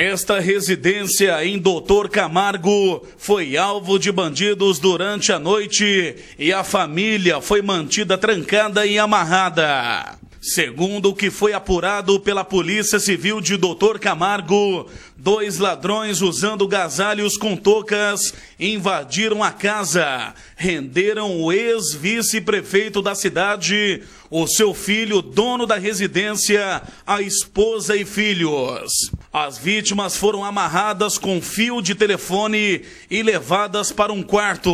Esta residência em Doutor Camargo foi alvo de bandidos durante a noite e a família foi mantida trancada e amarrada. Segundo o que foi apurado pela Polícia Civil de Doutor Camargo, dois ladrões usando gasalhos com toucas invadiram a casa, renderam o ex-vice-prefeito da cidade, o seu filho, dono da residência, a esposa e filhos. As vítimas foram amarradas com fio de telefone e levadas para um quarto.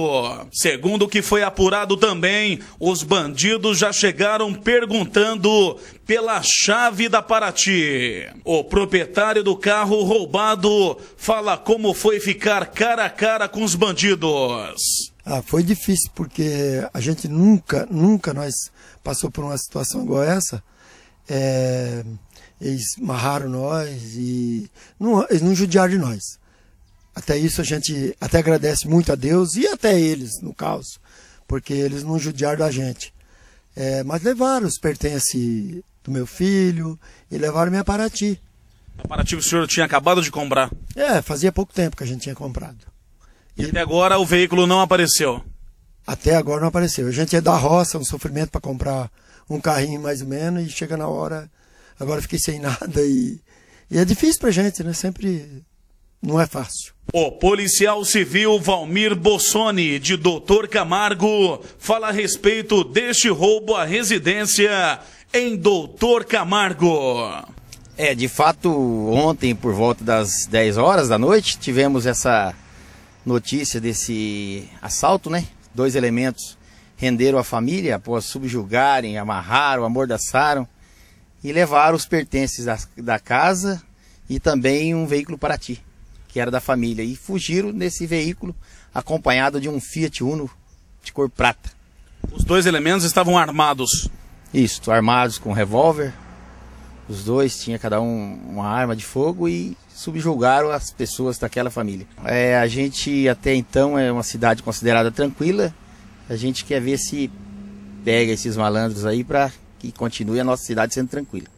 Segundo o que foi apurado também, os bandidos já chegaram perguntando pela chave da Paraty. O proprietário do carro roubado fala como foi ficar cara a cara com os bandidos. Ah, foi difícil porque a gente nunca, nunca nós passou por uma situação igual essa. É eles marraram nós e não, eles não judiaram de nós. Até isso a gente até agradece muito a Deus e até eles, no caso, porque eles não judiaram da gente. É, mas levaram os pertences do meu filho e levaram minha Paraty. A Paraty o senhor tinha acabado de comprar? É, fazia pouco tempo que a gente tinha comprado. E, e até agora o veículo não apareceu? Até agora não apareceu. A gente é da roça, um sofrimento para comprar um carrinho mais ou menos, e chega na hora agora fiquei sem nada e, e é difícil pra gente, né? Sempre não é fácil. O policial civil Valmir Bossoni, de Doutor Camargo, fala a respeito deste roubo à residência em Doutor Camargo. É, de fato, ontem, por volta das 10 horas da noite, tivemos essa notícia desse assalto, né? Dois elementos renderam a família após subjugarem, amarraram, amordaçaram e levaram os pertences da, da casa e também um veículo para ti, que era da família, e fugiram nesse veículo acompanhado de um Fiat Uno de cor prata. Os dois elementos estavam armados. Isso, armados com revólver. Os dois tinham cada um uma arma de fogo e subjugaram as pessoas daquela família. É, a gente até então é uma cidade considerada tranquila. A gente quer ver se pega esses malandros aí para que continue a nossa cidade sendo tranquila.